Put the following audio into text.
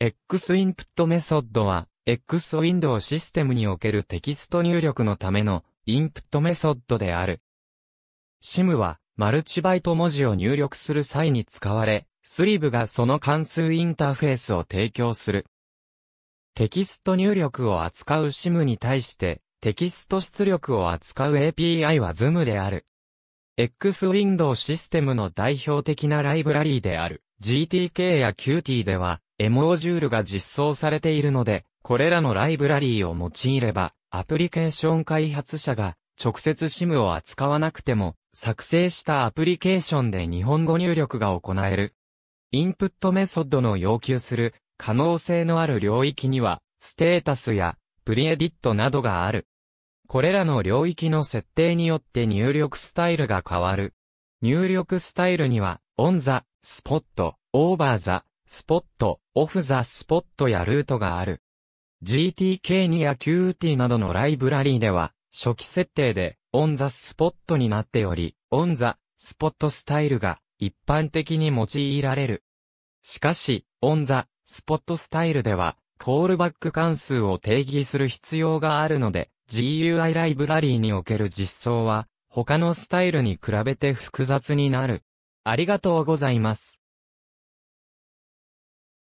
X インプットメソッドは、X ウィンドウシステムにおけるテキスト入力のためのインプットメソッドである。SIM は、マルチバイト文字を入力する際に使われ、スリブがその関数インターフェースを提供する。テキスト入力を扱う SIM に対して、テキスト出力を扱う API は Zoom である。X ウィンドウシステムの代表的なライブラリーである GTK や Qt では、エモージュールが実装されているので、これらのライブラリーを用いれば、アプリケーション開発者が直接 SIM を扱わなくても、作成したアプリケーションで日本語入力が行える。インプットメソッドの要求する可能性のある領域には、ステータスやプリエディットなどがある。これらの領域の設定によって入力スタイルが変わる。入力スタイルには、オンザ、スポット、オーバーザ、スポット、オフザスポットやルートがある。GTK2 や QT などのライブラリーでは、初期設定で、オンザスポットになっており、オンザスポットスタイルが一般的に用いられる。しかし、オンザスポットスタイルでは、コールバック関数を定義する必要があるので、GUI ライブラリーにおける実装は、他のスタイルに比べて複雑になる。ありがとうございます。